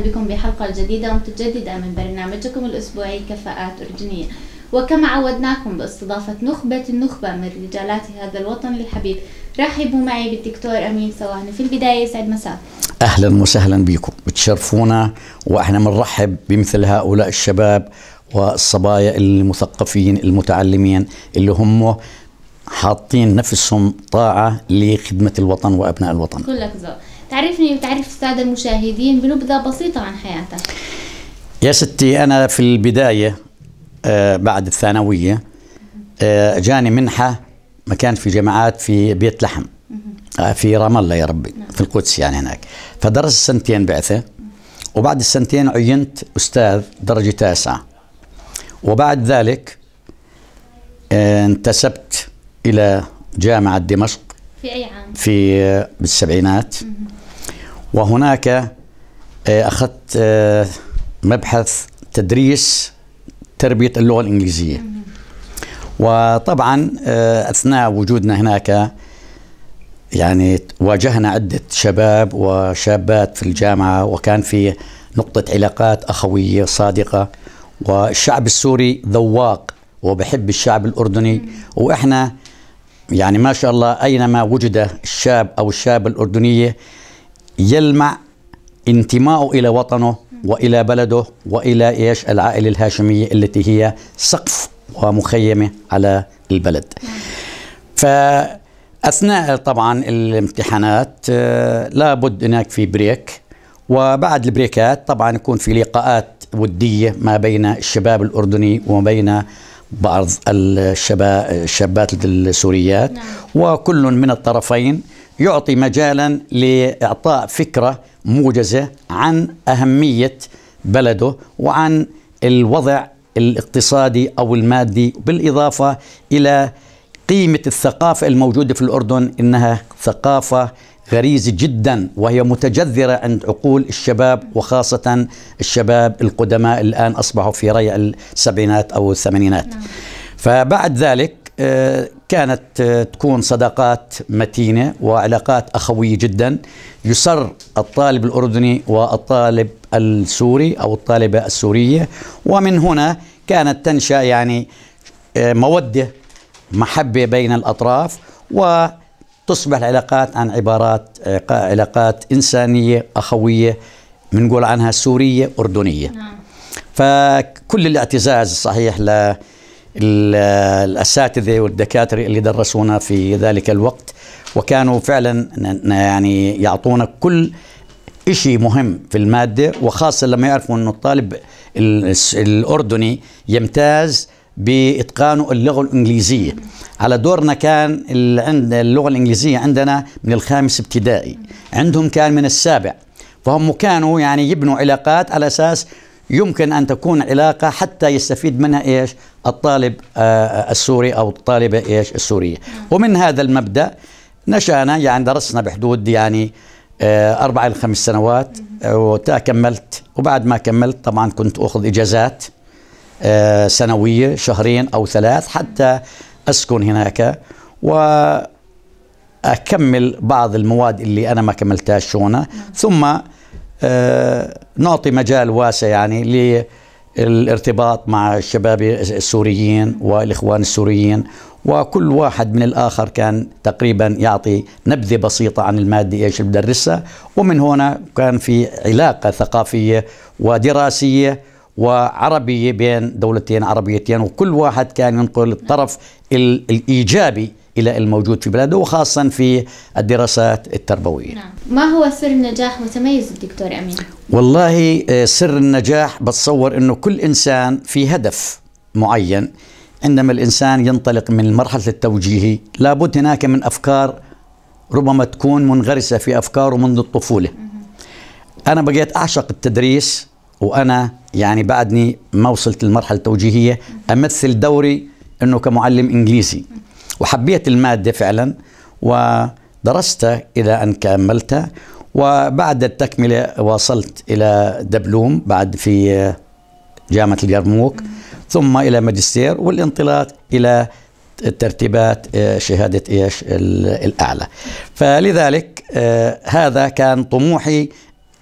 أهلا بكم بحلقة جديدة ومتجددة من برنامجكم الأسبوعي كفاءات أردنية وكما عودناكم باستضافة نخبة النخبة من رجالات هذا الوطن الحبيب رحبوا معي بالدكتور أمين سواهن في البداية يسعد مساء أهلا وسهلا بكم بتشرفونا وإحنا بنرحب بمثل هؤلاء الشباب والصبايا المثقفين المتعلمين اللي هم حاطين نفسهم طاعة لخدمة الوطن وأبناء الوطن كلك ذوق تعرفني وتعرف السادة المشاهدين بنبذة بسيطة عن حياتك يا ستي أنا في البداية آه، بعد الثانوية آه، جاني منحة مكان في جامعات في بيت لحم آه، في رام الله يا ربي نعم. في القدس يعني هناك فدرست سنتين بعثة وبعد السنتين عينت أستاذ درجة تاسعة وبعد ذلك انتسبت إلى جامعة دمشق في أي عام؟ في بالسبعينات وهناك آه، أخذت آه، مبحث تدريس تربية اللغة الإنجليزية وطبعا آه، أثناء وجودنا هناك يعني واجهنا عدة شباب وشابات في الجامعة وكان في نقطة علاقات أخوية صادقة والشعب السوري ذواق وبحب الشعب الأردني وإحنا يعني ما شاء الله أينما وجد الشاب أو الشاب الأردنية يلمع انتمائه إلى وطنه وإلى بلده وإلى إيش العائلة الهاشمية التي هي سقف ومخيمة على البلد فأثناء طبعا الامتحانات آه، لابد هناك في بريك وبعد البريكات طبعا يكون في لقاءات ودية ما بين الشباب الأردني وما بين بعض الشباب الشابات السوريات نعم. وكل من الطرفين يعطي مجالا لإعطاء فكرة موجزة عن أهمية بلده وعن الوضع الاقتصادي أو المادي بالإضافة إلى قيمة الثقافة الموجودة في الأردن إنها ثقافة غريزة جدا وهي متجذرة عند عقول الشباب وخاصة الشباب القدماء الآن أصبحوا في ريع السبعينات أو الثمانينات نعم. فبعد ذلك كانت آه، تكون صداقات متينة وعلاقات أخوية جدا يسر الطالب الأردني والطالب السوري أو الطالبة السورية ومن هنا كانت تنشأ يعني آه، مودة محبة بين الأطراف وتصبح العلاقات عن عبارات آه، علاقات إنسانية أخوية بنقول عنها سورية أردنية نعم. فكل الاعتزاز صحيح ل الاساتذه والدكاتره اللي درسونا في ذلك الوقت وكانوا فعلا يعني يعطونا كل شيء مهم في الماده وخاصه لما يعرفوا انه الطالب الاردني يمتاز باتقانه اللغه الانجليزيه على دورنا كان عند اللغه الانجليزيه عندنا من الخامس ابتدائي عندهم كان من السابع فهم كانوا يعني يبنوا علاقات على اساس يمكن أن تكون علاقة حتى يستفيد منها إيش الطالب آه، آه، السوري أو الطالبة إيش السورية ومن هذا المبدأ نشأنا يعني درسنا بحدود يعني آه، أربع إلى خمس سنوات وتا كملت وبعد ما كملت طبعا كنت أخذ إجازات سنوية شهرين أو ثلاث حتى أسكن هناك وأكمل بعض المواد اللي أنا ما كملتهاش هنا ثم آه، نعطي مجال واسع يعني للارتباط مع الشباب السوريين والإخوان السوريين وكل واحد من الآخر كان تقريبا يعطي نبذة بسيطة عن المادة إيش بدرسها ومن هنا كان في علاقة ثقافية ودراسية وعربية بين دولتين عربيتين وكل واحد كان ينقل الطرف الإيجابي إلى الموجود في بلاده وخاصة في الدراسات التربوية نعم. ما هو سر النجاح وتميز الدكتور أمين؟ والله آه، سر النجاح بتصور أنه كل إنسان في هدف معين عندما الإنسان ينطلق من مرحلة التوجيهي لابد هناك من أفكار ربما تكون منغرسة في أفكاره منذ الطفولة أنا بقيت أعشق التدريس وأنا يعني بعدني ما وصلت للمرحلة التوجيهية أمثل دوري أنه كمعلم إنجليزي وحبيت المادة فعلا ودرست إلى أن كملتها وبعد التكملة واصلت إلى دبلوم بعد في جامعة اليرموك ثم إلى ماجستير والانطلاق إلى ترتيبات آه، شهادة إيش الأعلى فلذلك آه، هذا كان طموحي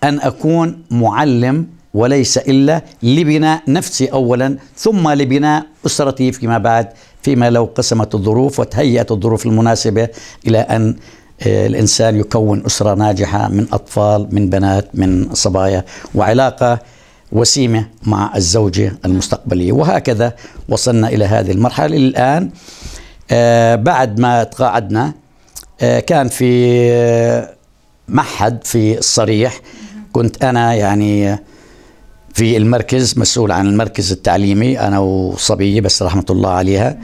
أن أكون معلم وليس إلا لبناء نفسي أولا ثم لبناء أسرتي فيما بعد فيما لو قسمت الظروف وتهيأت الظروف المناسبة إلى أن آه، الإنسان يكون أسرة ناجحة من أطفال من بنات من صبايا وعلاقة وسيمة مع الزوجة المستقبلية وهكذا وصلنا إلى هذه المرحلة الآن آه، بعد ما تقاعدنا آه، كان في معهد في الصريح كنت أنا يعني في المركز مسؤول عن المركز التعليمي أنا وصبية بس رحمة الله عليها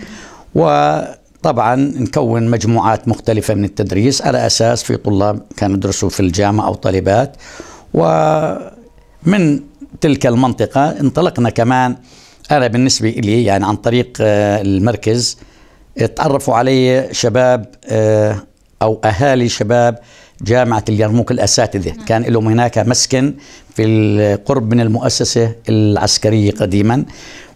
وطبعا نكون مجموعات مختلفة من التدريس على أساس في طلاب كانوا يدرسوا في الجامعة أو طالبات ومن تلك المنطقة انطلقنا كمان أنا بالنسبة لي يعني عن طريق آه، المركز تعرفوا علي شباب آه، أو أهالي شباب جامعة اليرموك الأساتذة نعم. كان لهم هناك مسكن في القرب من المؤسسة العسكرية قديما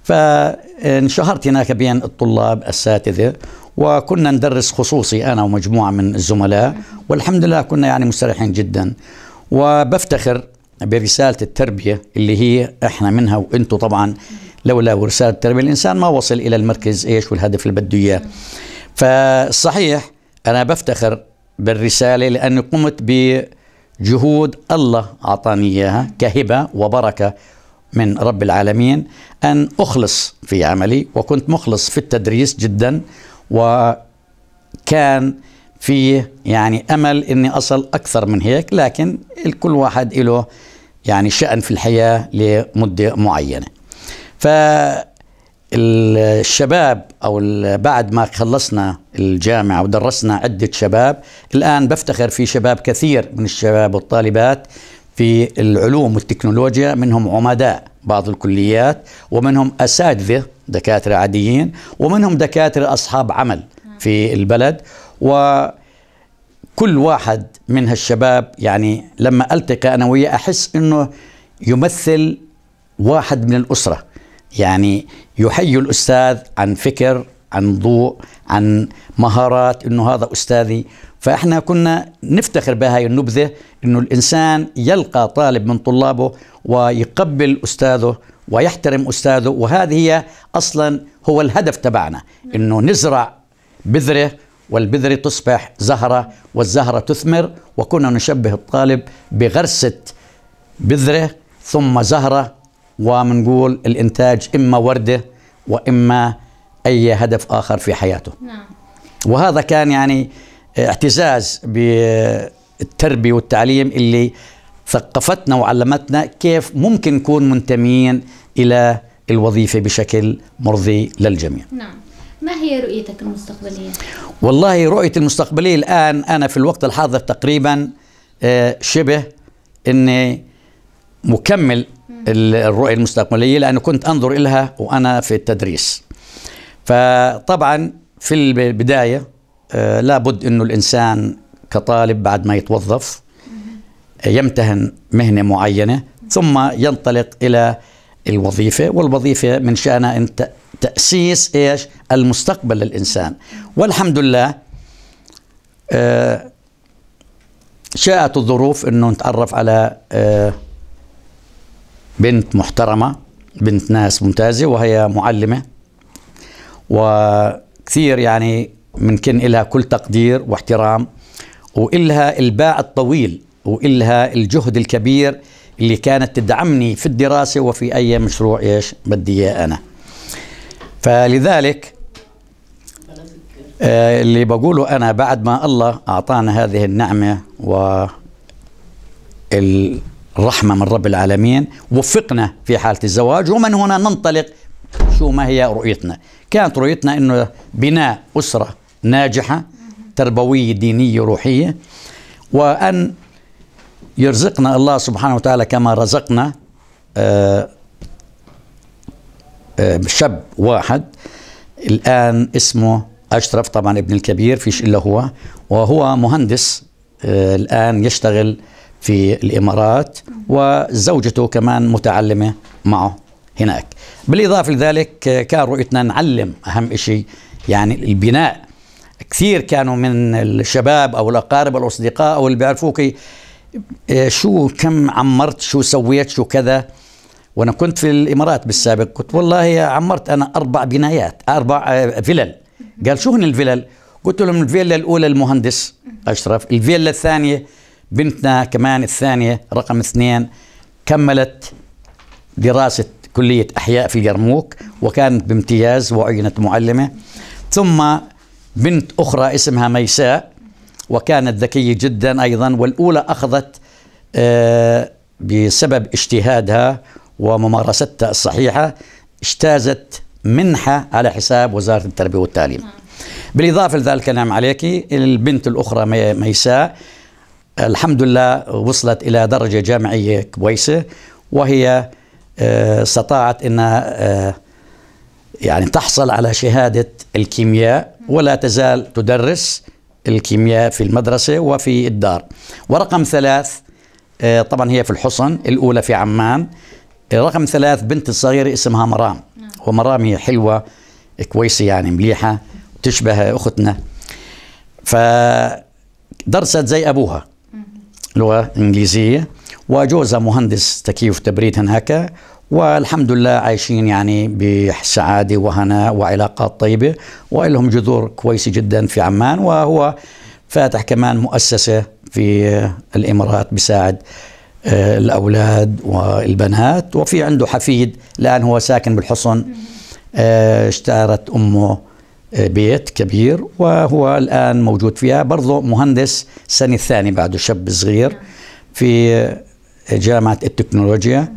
فانشهرت هناك بين الطلاب الأساتذة وكنا ندرس خصوصي أنا ومجموعة من الزملاء والحمد لله كنا يعني مستريحين جدا وبفتخر برسالة التربية اللي هي احنا منها وانتم طبعا لولا رسالة التربية الإنسان ما وصل إلى المركز إيش والهدف اللي بده إياه فصحيح أنا بفتخر بالرسالة لأني قمت بجهود الله أعطاني إياها كهبة وبركة من رب العالمين أن أخلص في عملي وكنت مخلص في التدريس جدا وكان في يعني أمل أني أصل أكثر من هيك لكن كل واحد له يعني شأن في الحياة لمدة معينة ف الشباب او بعد ما خلصنا الجامعه ودرسنا عده شباب الان بفتخر في شباب كثير من الشباب والطالبات في العلوم والتكنولوجيا منهم عمداء بعض الكليات ومنهم اساتذه دكاتره عاديين ومنهم دكاتره اصحاب عمل في البلد وكل واحد من هالشباب يعني لما التقى انا وياه احس انه يمثل واحد من الاسره يعني يحيي الأستاذ عن فكر عن ضوء عن مهارات انه هذا استاذي فاحنا كنا نفتخر بهاي النبذه انه الانسان يلقى طالب من طلابه ويقبل استاذه ويحترم استاذه وهذه هي اصلا هو الهدف تبعنا انه نزرع بذره والبذره تصبح زهره والزهره تثمر وكنا نشبه الطالب بغرسه بذره ثم زهره ومنقول الإنتاج إما وردة وإما أي هدف آخر في حياته نعم. وهذا كان يعني اعتزاز بالتربية والتعليم اللي ثقفتنا وعلمتنا كيف ممكن نكون منتميين إلى الوظيفة بشكل مرضي للجميع نعم ما هي رؤيتك المستقبلية؟ والله رؤيتي المستقبلية الآن أنا في الوقت الحاضر تقريبا آه، شبه أني مكمل الرؤية المستقبلية لأنه كنت أنظر إلها وأنا في التدريس فطبعا في البداية آه، لابد أنه الإنسان كطالب بعد ما يتوظف آه، يمتهن مهنة معينة ثم ينطلق إلى الوظيفة والوظيفة من شأنها أن تأسيس إيش المستقبل للإنسان والحمد لله آه، شاءت الظروف أنه نتعرف على بنت محترمة بنت ناس ممتازة وهي معلمة وكثير يعني ممكن إلها كل تقدير واحترام وإلها الباع الطويل وإلها الجهد الكبير اللي كانت تدعمني في الدراسة وفي أي مشروع إيش بدي إياه أنا فلذلك آه اللي بقوله أنا بعد ما الله أعطانا هذه النعمة و ال رحمة من رب العالمين وفقنا في حالة الزواج ومن هنا ننطلق شو ما هي رؤيتنا كانت رؤيتنا أنه بناء أسرة ناجحة تربوية دينية روحية وأن يرزقنا الله سبحانه وتعالى كما رزقنا آه، آه، شاب واحد الآن اسمه أشرف طبعا ابن الكبير فيش إلا هو وهو مهندس آه، الآن يشتغل في الإمارات وزوجته كمان متعلمة معه هناك بالإضافة لذلك كان رؤيتنا نعلم أهم شيء يعني البناء كثير كانوا من الشباب أو الأقارب أو الأصدقاء أو اللي بيعرفوك إيه، شو كم عمرت شو سويت شو كذا وانا كنت في الامارات بالسابق قلت والله عمرت انا اربع بنايات اربع آه، فلل قال شو هن الفلل قلت لهم الفيلا الاولى المهندس اشرف الفيلا الثانيه بنتنا كمان الثانية رقم اثنين كملت دراسة كلية أحياء في اليرموك وكانت بامتياز وعينت معلمة ثم بنت أخرى اسمها ميساء وكانت ذكية جدا أيضا والأولى أخذت آه، بسبب اجتهادها وممارستها الصحيحة اجتازت منحة على حساب وزارة التربية والتعليم بالإضافة لذلك نعم عليك البنت الأخرى ميساء الحمد لله وصلت إلى درجة جامعية كويسة وهي آه، استطاعت أنها آه، يعني تحصل على شهادة الكيمياء ولا تزال تدرس الكيمياء في المدرسة وفي الدار ورقم ثلاث آه، طبعا هي في الحصن الأولى في عمان رقم ثلاث بنت صغيرة اسمها مرام نعم. ومرام هي حلوة كويسة يعني مليحة تشبه أختنا فدرست زي أبوها لغه انجليزيه وجوزها مهندس تكييف تبريد هناك والحمد لله عايشين يعني بسعاده وهناء وعلاقات طيبه والهم جذور كويسه جدا في عمان وهو فاتح كمان مؤسسه في الامارات بساعد آه، الاولاد والبنات وفي عنده حفيد الان هو ساكن بالحصن آه، اشتهرت امه بيت كبير وهو الآن موجود فيها برضه مهندس سنة الثاني بعده شاب صغير في جامعة التكنولوجيا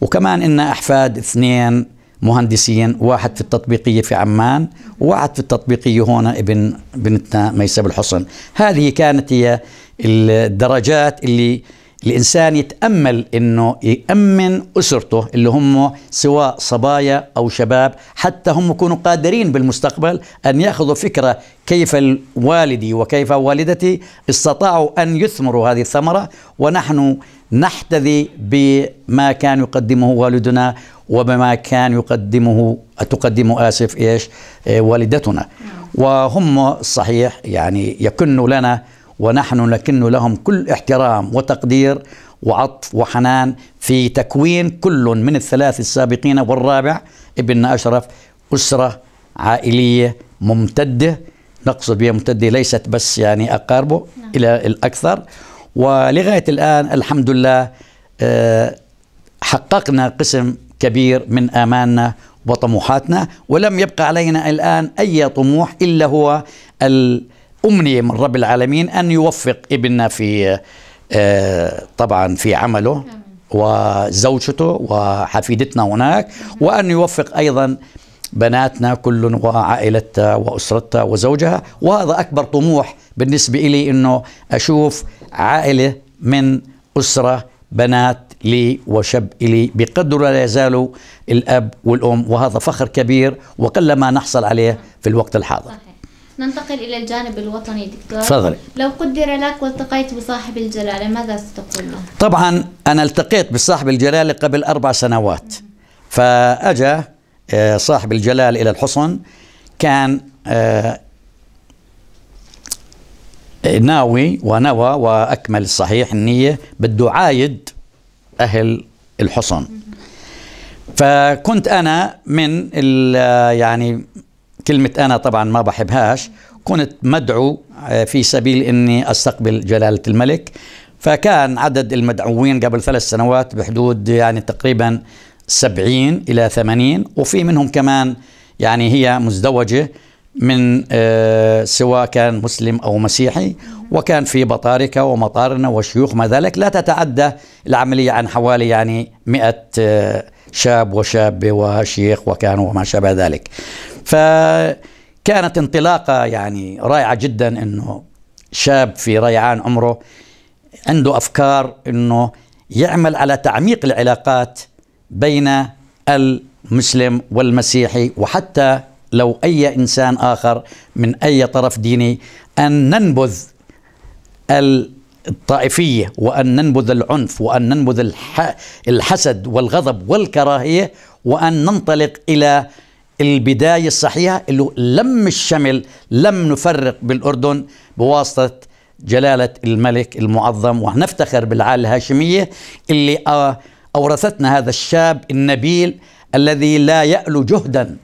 وكمان إن أحفاد اثنين مهندسين واحد في التطبيقية في عمان وواحد في التطبيقية هون ابن بنتنا ميسة الحصن هذه كانت هي الدرجات اللي الإنسان يتأمل أنه يأمن أسرته اللي هم سواء صبايا أو شباب حتى هم يكونوا قادرين بالمستقبل أن يأخذوا فكرة كيف والدي وكيف والدتي استطاعوا أن يثمروا هذه الثمرة ونحن نحتذي بما كان يقدمه والدنا وبما كان يقدمه تقدمه آسف إيش آه، والدتنا وهم صحيح يعني يكن لنا ونحن نكن لهم كل احترام وتقدير وعطف وحنان في تكوين كل من الثلاث السابقين والرابع ابن أشرف أسرة عائلية ممتدة نقصد بها ممتدة ليست بس يعني أقاربه نعم. إلى الأكثر ولغاية الآن الحمد لله آه، حققنا قسم كبير من آماننا وطموحاتنا ولم يبقى علينا الآن أي طموح إلا هو ال أمنية من رب العالمين أن يوفق ابننا في آه، طبعا في عمله وزوجته وحفيدتنا هناك وأن يوفق أيضا بناتنا كل وعائلتها وأسرتها وزوجها وهذا أكبر طموح بالنسبة لي أنه أشوف عائلة من أسرة بنات لي وشب إلي بقدر لا يزالوا الأب والأم وهذا فخر كبير وقلما نحصل عليه في الوقت الحاضر ننتقل إلى الجانب الوطني دكتور تفضلي لو قدر لك والتقيت بصاحب الجلالة ماذا ستقول له؟ طبعا أنا التقيت بصاحب الجلالة قبل أربع سنوات فأجا آه، صاحب الجلال إلى الحصن كان آه، ناوي ونوى وأكمل الصحيح النية بده عايد أهل الحصن فكنت أنا من آه، يعني كلمة أنا طبعا ما بحبهاش كنت مدعو آه، في سبيل أني أستقبل جلالة الملك فكان عدد المدعوين قبل ثلاث سنوات بحدود يعني تقريبا سبعين إلى ثمانين وفي منهم كمان يعني هي مزدوجة من آه، سواء كان مسلم أو مسيحي وكان في بطاركة ومطارنا وشيوخ ما ذلك لا تتعدى العملية عن حوالي يعني مئة آه، شاب وشابة وشيخ وكان وما شابه ذلك فكانت انطلاقة يعني رائعة جدا أنه شاب في ريعان عمره عنده أفكار أنه يعمل على تعميق العلاقات بين المسلم والمسيحي وحتى لو أي إنسان آخر من أي طرف ديني أن ننبذ الطائفية وأن ننبذ العنف وأن ننبذ الحسد والغضب والكراهية وأن ننطلق إلى البداية الصحيحة اللي لم الشمل لم نفرق بالأردن بواسطة جلالة الملك المعظم ونفتخر بالعائلة الهاشمية اللي آه، أورثتنا هذا الشاب النبيل الذي لا يألو جهدا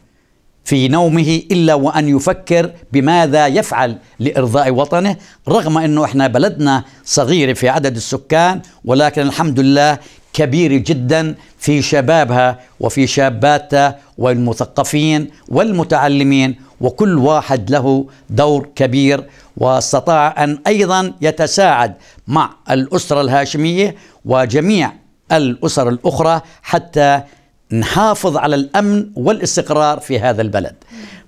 في نومه إلا وأن يفكر بماذا يفعل لإرضاء وطنه رغم أنه إحنا بلدنا صغيرة في عدد السكان ولكن الحمد لله كبيرة جدا في شبابها وفي شاباتها والمثقفين والمتعلمين وكل واحد له دور كبير واستطاع أن أيضا يتساعد مع الأسرة الهاشمية وجميع الأسر الأخرى حتى نحافظ على الأمن والاستقرار في هذا البلد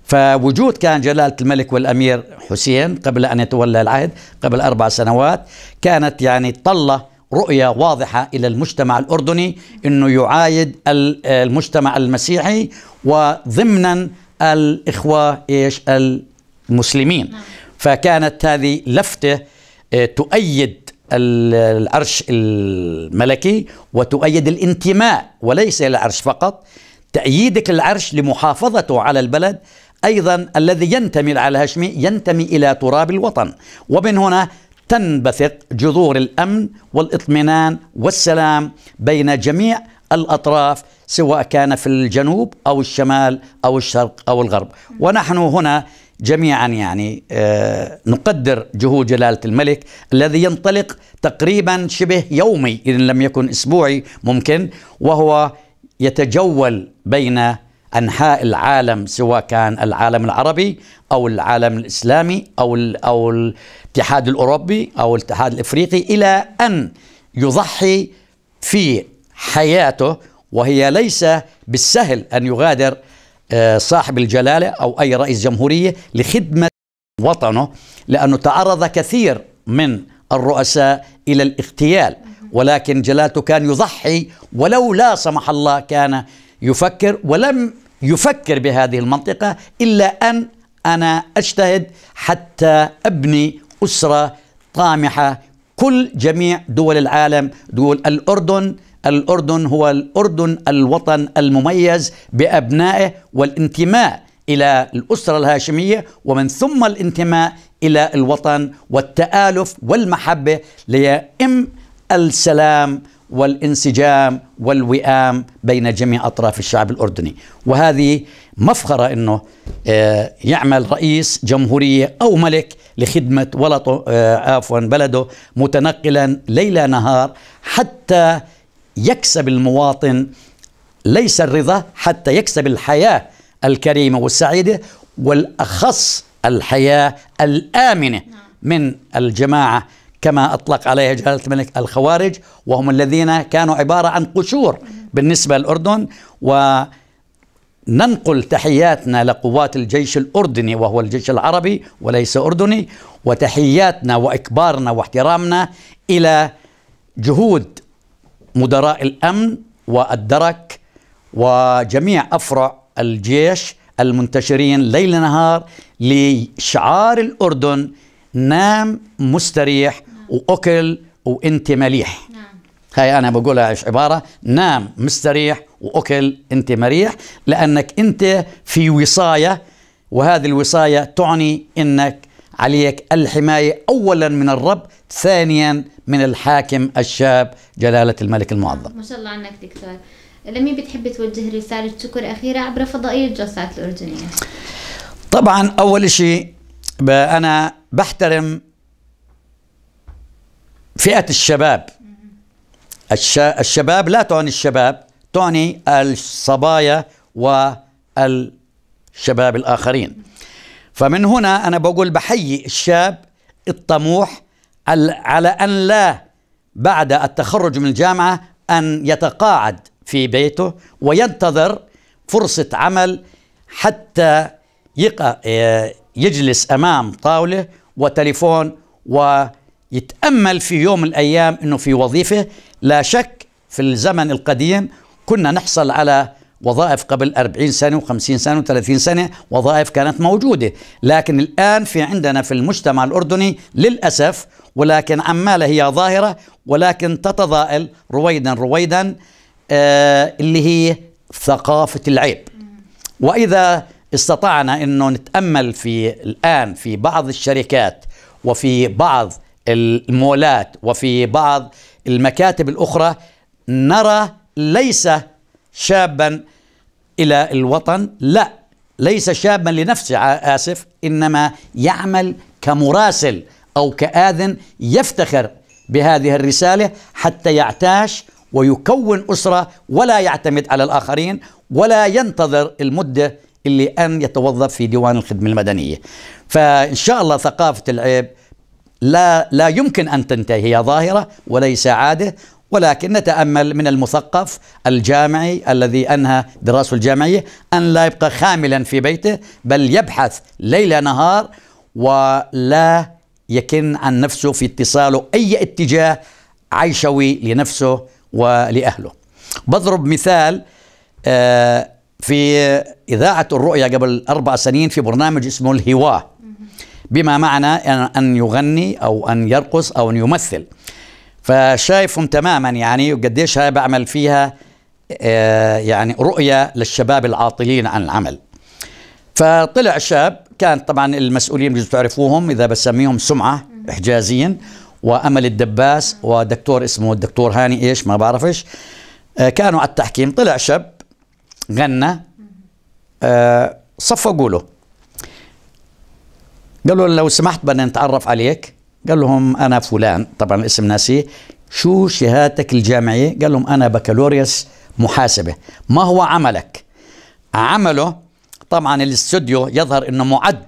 فوجود كان جلالة الملك والأمير حسين قبل أن يتولى العهد قبل أربع سنوات كانت يعني طلة رؤية واضحة إلى المجتمع الأردني أنه يعايد المجتمع المسيحي وضمنا الإخوة إيش المسلمين نعم. فكانت هذه لفتة آه، تؤيد العرش الملكي وتؤيد الانتماء وليس العرش فقط تأييدك العرش لمحافظته على البلد أيضا الذي ينتمي على الهاشمي ينتمي إلى تراب الوطن ومن هنا تنبثق جذور الامن والاطمئنان والسلام بين جميع الاطراف سواء كان في الجنوب او الشمال او الشرق او الغرب ونحن هنا جميعا يعني آه، نقدر جهود جلالة الملك الذي ينطلق تقريبا شبه يومي إن لم يكن أسبوعي ممكن وهو يتجول بين انحاء العالم سواء كان العالم العربي او العالم الاسلامي او ال او الاتحاد الاوروبي او الاتحاد الافريقي الى ان يضحي في حياته وهي ليس بالسهل ان يغادر آه، صاحب الجلاله او اي رئيس جمهوريه لخدمه وطنه لانه تعرض كثير من الرؤساء الى الاغتيال ولكن جلالته كان يضحي ولو لا سمح الله كان يفكر ولم يفكر بهذه المنطقة إلا أن أنا أجتهد حتى أبني أسرة طامحة كل جميع دول العالم دول الأردن الأردن هو الأردن الوطن المميز بأبنائه والانتماء إلى الأسرة الهاشمية ومن ثم الانتماء إلى الوطن والتآلف والمحبة ليئم السلام والانسجام والوئام بين جميع أطراف الشعب الأردني وهذه مفخرة أنه آه، يعمل رئيس جمهورية أو ملك لخدمة ولده آه، عفوا بلده متنقلا ليلا نهار حتى يكسب المواطن ليس الرضا حتى يكسب الحياة الكريمة والسعيدة والأخص الحياة الآمنة نعم. من الجماعة كما أطلق عليها جلالة الملك الخوارج وهم الذين كانوا عبارة عن قشور بالنسبة للأردن وننقل تحياتنا لقوات الجيش الأردني وهو الجيش العربي وليس أردني وتحياتنا وإكبارنا واحترامنا إلى جهود مدراء الأمن والدرك وجميع أفرع الجيش المنتشرين ليل نهار لشعار الأردن نام مستريح واكل وانت مليح نعم. هاي انا بقولها ايش عباره نام مستريح واكل انت مريح لانك انت في وصايه وهذه الوصايه تعني انك عليك الحمايه اولا من الرب ثانيا من الحاكم الشاب جلاله الملك المعظم ما شاء الله عنك دكتور لمين بتحب توجه رساله شكر اخيره عبر فضائيه الجلسات الاردنيه طبعا اول شيء انا بحترم فئة الشباب الشباب لا تعني الشباب تعني الصبايا والشباب الآخرين فمن هنا أنا بقول بحيي الشاب الطموح على أن لا بعد التخرج من الجامعة أن يتقاعد في بيته وينتظر فرصة عمل حتى آه، يجلس أمام طاولة وتليفون و يتأمل في يوم من الأيام أنه في وظيفة لا شك في الزمن القديم كنا نحصل على وظائف قبل 40 سنة و50 سنة و30 سنة وظائف كانت موجودة لكن الآن في عندنا في المجتمع الأردني للأسف ولكن عمالة هي ظاهرة ولكن تتضائل رويدا رويدا آه اللي هي ثقافة العيب وإذا استطعنا أنه نتأمل في الآن في بعض الشركات وفي بعض المولات وفي بعض المكاتب الأخرى نرى ليس شابا إلى الوطن لا ليس شابا لنفسه آسف إنما يعمل كمراسل أو كآذن يفتخر بهذه الرسالة حتى يعتاش ويكون أسرة ولا يعتمد على الآخرين ولا ينتظر المدة اللي أن يتوظف في ديوان الخدمة المدنية فإن شاء الله ثقافة العيب لا لا يمكن ان تنتهي هي ظاهره وليس عاده ولكن نتامل من المثقف الجامعي الذي انهى دراسته الجامعيه ان لا يبقى خاملا في بيته بل يبحث ليل نهار ولا يكن عن نفسه في اتصاله اي اتجاه عيشوي لنفسه ولاهله. بضرب مثال آه، في اذاعه الرؤيا قبل اربع سنين في برنامج اسمه الهواه بما معنى أن يغني أو أن يرقص أو أن يمثل فشايفهم تماما يعني قديش هاي بعمل فيها آه، يعني رؤية للشباب العاطلين عن العمل فطلع شاب كان طبعا المسؤولين بجوز تعرفوهم إذا بسميهم سمعة إحجازيا وأمل الدباس ودكتور اسمه الدكتور هاني إيش ما بعرفش آه، كانوا على التحكيم طلع شاب غنى آه، صفقوا له قالوا لو سمحت بدنا نتعرف عليك قال لهم انا فلان طبعا الاسم ناسيه شو شهادتك الجامعيه قال لهم انا بكالوريوس محاسبه ما هو عملك عمله طبعا الاستوديو يظهر انه معد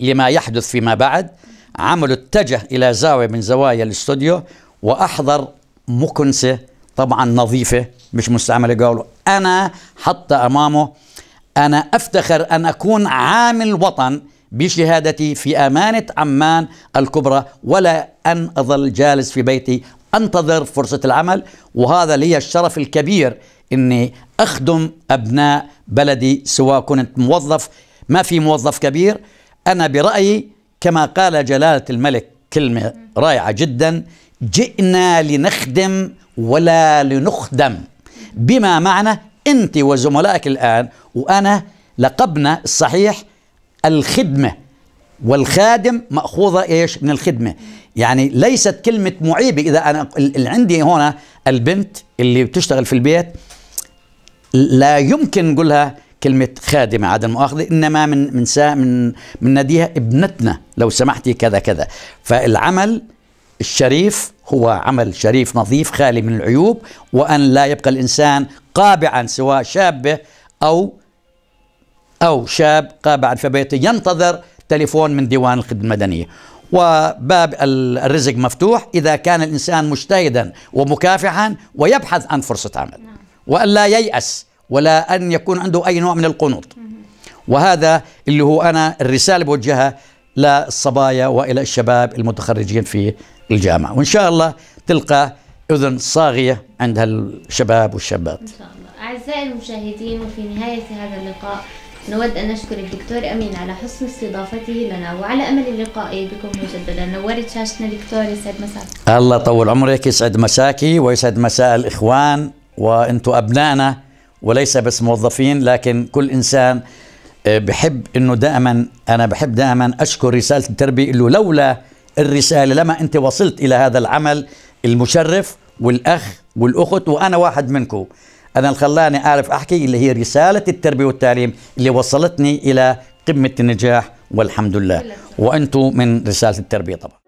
لما يحدث فيما بعد عمله اتجه الى زاويه من زوايا الاستوديو واحضر مكنسه طبعا نظيفه مش مستعمله قالوا انا حتى امامه انا افتخر ان اكون عامل وطن بشهادتي في أمانة عمان الكبرى ولا أن أظل جالس في بيتي أنتظر فرصة العمل وهذا لي الشرف الكبير أني أخدم أبناء بلدي سواء كنت موظف ما في موظف كبير أنا برأيي كما قال جلالة الملك كلمة رائعة جدا جئنا لنخدم ولا لنخدم بما معنى أنت وزملائك الآن وأنا لقبنا الصحيح الخدمة والخادم مأخوذة إيش من الخدمة يعني ليست كلمة معيبة إذا أنا اللي عندي هنا البنت اللي بتشتغل في البيت لا يمكن نقولها كلمة خادمة عدم المؤاخذة إنما من من من من ناديها ابنتنا لو سمحتي كذا كذا فالعمل الشريف هو عمل شريف نظيف خالي من العيوب وأن لا يبقى الإنسان قابعا سواء شابة أو أو شاب قابع في بيته ينتظر تليفون من ديوان الخدمة المدنية وباب الرزق مفتوح إذا كان الإنسان مجتهدا ومكافحا ويبحث عن فرصة عمل نعم. وأن لا ييأس ولا أن يكون عنده أي نوع من القنوط وهذا اللي هو أنا الرسالة بوجهها للصبايا وإلى الشباب المتخرجين في الجامعة وإن شاء الله تلقى أذن صاغية عند هالشباب والشابات إن شاء الله أعزائي المشاهدين وفي نهاية هذا اللقاء نود أن نشكر الدكتور أمين على حسن استضافته لنا وعلى أمل اللقاء بكم مجددا نورت شاشتنا دكتور يسعد مساك الله طول عمرك يسعد مساكي ويسعد مساء الإخوان وأنتم أبنائنا وليس بس موظفين لكن كل إنسان آه، بحب أنه دائما أنا بحب دائما أشكر رسالة التربية أنه لولا الرسالة لما أنت وصلت إلى هذا العمل المشرف والأخ والأخت وأنا واحد منكم أنا اللي خلاني أعرف أحكي اللي هي رسالة التربية والتعليم اللي وصلتني إلى قمة النجاح والحمد لله وأنتم من رسالة التربية طبعا